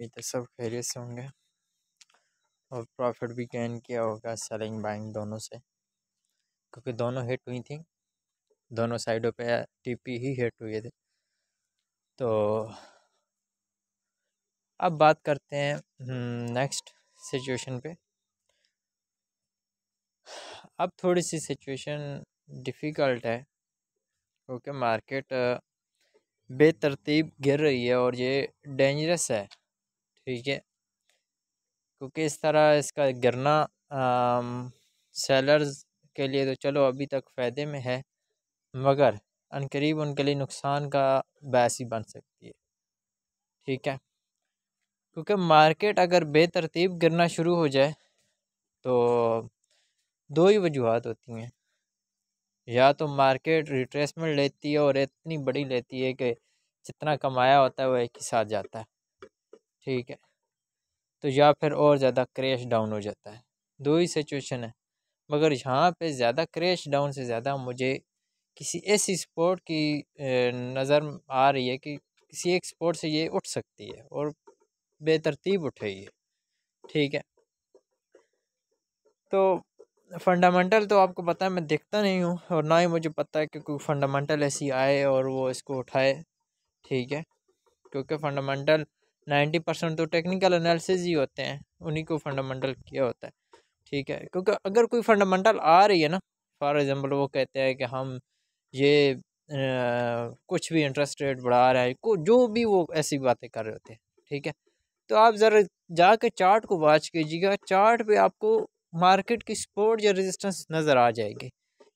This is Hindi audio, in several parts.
अभी तो सब खैरियत से होंगे और प्रॉफिट भी गेन किया होगा सेलिंग बाइंग दोनों से क्योंकि दोनों हिट हुई थी दोनों साइडों पे टीपी ही हिट हुए थे तो अब बात करते हैं नेक्स्ट हम्म, सिचुएशन पे अब थोड़ी सी सिचुएशन डिफ़िकल्ट है क्योंकि मार्केट बेतरतीब गिर रही है और ये डेंजरस है ठीक है क्योंकि इस तरह इसका गिरना सेलर्स के लिए तो चलो अभी तक फ़ायदे में है मगर अनकरीब उनके लिए नुकसान का बहस ही बन सकती है ठीक है क्योंकि मार्केट अगर बेतरतीब गिरना शुरू हो जाए तो दो ही वजूहत होती हैं या तो मार्केट रिट्रेसमेंट लेती है और इतनी बड़ी लेती है कि जितना कमाया होता है वो एक ही साथ जाता है ठीक है तो या फिर और ज़्यादा क्रेश डाउन हो जाता है दो ही सिचुएशन है मगर यहाँ पे ज़्यादा क्रेश डाउन से ज़्यादा मुझे किसी ऐसी स्पोर्ट की नज़र आ रही है कि किसी एक स्पोर्ट से ये उठ सकती है और बेतरतीब उठे ठीक है तो फंडामेंटल तो आपको पता है मैं देखता नहीं हूँ और ना ही मुझे पता है कि कोई फंडामेंटल ऐसी आए और वो इसको उठाए ठीक है क्योंकि फंडामेंटल नाइन्टी परसेंट तो टेक्निकल एनालिसिस ही होते हैं उन्हीं को फंडामेंटल किया होता है ठीक है क्योंकि अगर कोई फंडामेंटल आ रही है ना फॉर एग्जांपल वो कहते हैं कि हम ये आ, कुछ भी इंटरेस्ट रेट बढ़ा रहे हैं जो भी वो ऐसी बातें कर रहे होते हैं ठीक है तो आप ज़रा कर चार्ट को वाच कीजिएगा चार्ट पे आपको मार्केट की सपोर्ट या रजिस्टेंस नज़र आ जाएगी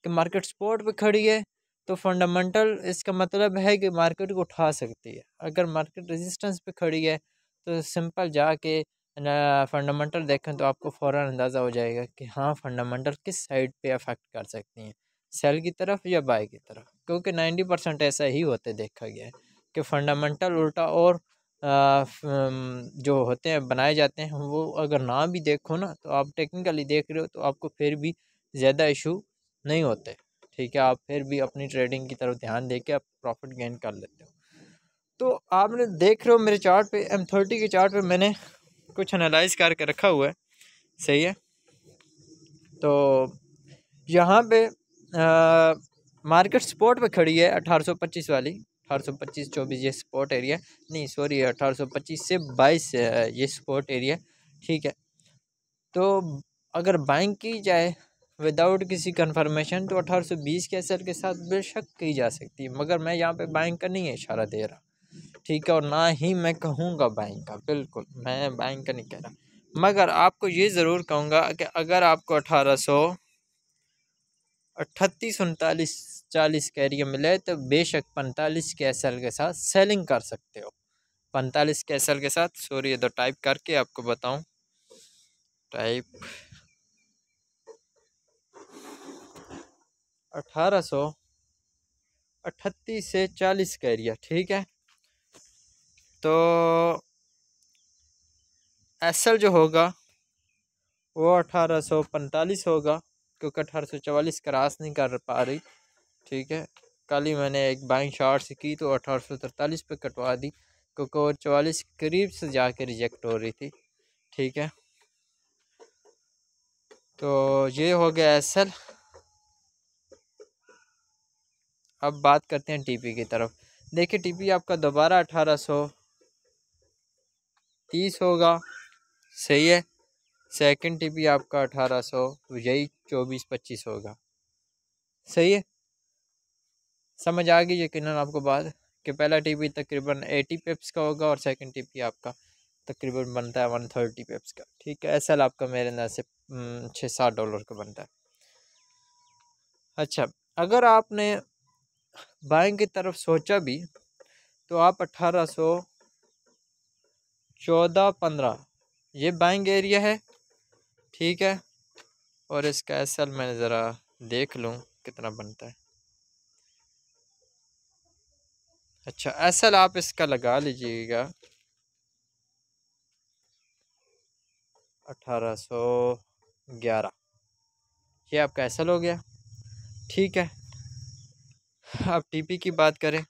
कि मार्केट सपोर्ट पर खड़ी है तो फंडामेंटल इसका मतलब है कि मार्केट को उठा सकती है अगर मार्केट रेजिस्टेंस पे खड़ी है तो सिंपल जाके फंडामेंटल देखें तो आपको फ़ौर अंदाज़ा हो जाएगा कि हाँ फंडामेंटल किस साइड पे अफेक्ट कर सकती हैं सेल की तरफ या बाय की तरफ क्योंकि नाइन्टी परसेंट ऐसा ही होते देखा गया है कि फंडामेंटल उल्टा और जो होते हैं बनाए जाते हैं वो अगर ना भी देखो ना तो आप टेक्निकली देख रहे हो तो आपको फिर भी ज़्यादा इशू नहीं होते ठीक है आप फिर भी अपनी ट्रेडिंग की तरफ ध्यान दे के आप प्रॉफिट गेन कर लेते हो तो आपने देख रहे हो मेरे चार्ट पे एम थर्टी के चार्ट पे मैंने कुछ एनालाइज करके रखा हुआ है सही है तो यहाँ पे आ, मार्केट स्पोर्ट पे खड़ी है 1825 वाली 1825 24 ये स्पोर्ट एरिया नहीं सॉरी 1825 से 22 ये स्पोर्ट एरिया ठीक है तो अगर बाइंग की जाए विदाउट किसी कन्फर्मेशन तो अठारह सौ बीस के असर के साथ बेशक की जा सकती है मगर मैं यहाँ पे बैंक का नहीं इशारा दे रहा ठीक है और ना ही मैं कहूँगा बैंक का बिल्कुल मैं बैंक का नहीं कह रहा मगर आपको ये ज़रूर कहूँगा कि अगर आपको अठारह सौ अट्ठतीस उनतालीस चालीस कैरियर मिले तो बेशक पैंतालीस के एस के साथ सेलिंग कर सकते हो पैंतालीस के एस के साथ सॉरी तो टाइप करके आपको बताऊँ टाइप अठारह सौ से चालीस का एरिया ठीक है तो एसल जो होगा वो अठारह सौ पैंतालीस होगा क्योंकि अठारह सौ चवालीस क्रास नहीं कर पा रही ठीक है कल ही मैंने एक बाइंग शार्ट से की तो अठारह सौ तरतालीस पर कटवा दी क्योंकि वो चवालीस के करीब से जाके रिजेक्ट हो रही थी ठीक है तो ये हो गया एसल अब बात करते हैं टीपी की तरफ देखिए टीपी आपका दोबारा अठारह सौ तीस होगा सही है सेकंड टीपी आपका अठारह सौ तो यही चौबीस पच्चीस होगा सही है समझ आ गई यकीन आपको बात कि पहला टीपी तकरीबन एटी पेप्स का होगा और सेकंड टीपी आपका तकरीबन बनता है वन थर्टी पेप्स का ठीक है एस आपका मेरे अंदर से हम्म, छः सात डॉलर का बनता है अच्छा अगर आपने बाइंग की तरफ सोचा भी तो आप अठारह सौ चौदह पंद्रह ये बाइंग एरिया है ठीक है और इसका एस एल ज़रा देख लूँ कितना बनता है अच्छा एस एल आप इसका लगा लीजिएगा अठारह सौ ग्यारह ये आपका एस एल हो गया ठीक है आप हाँ, टीपी की बात करें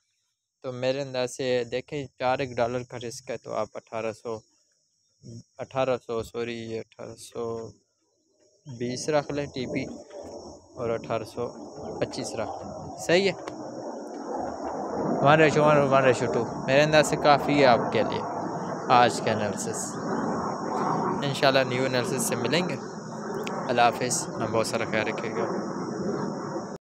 तो मेरे अंदाज से देखें चार एक डॉलर का रिस्क है तो आप अठारह सौ अठारह सौ सॉरी अठारह सौ बीस रख लें टीपी और अठारह सौ पच्चीस रख लें सही है वन रेशो वन और वन रेशो टू मेरे अंदाज से काफ़ी है आपके लिए आज का एनालिसिस इन न्यू एनालिसिस से मिलेंगे अल्लाह हाफिज़ बहुत सारा ख्याल रखिएगा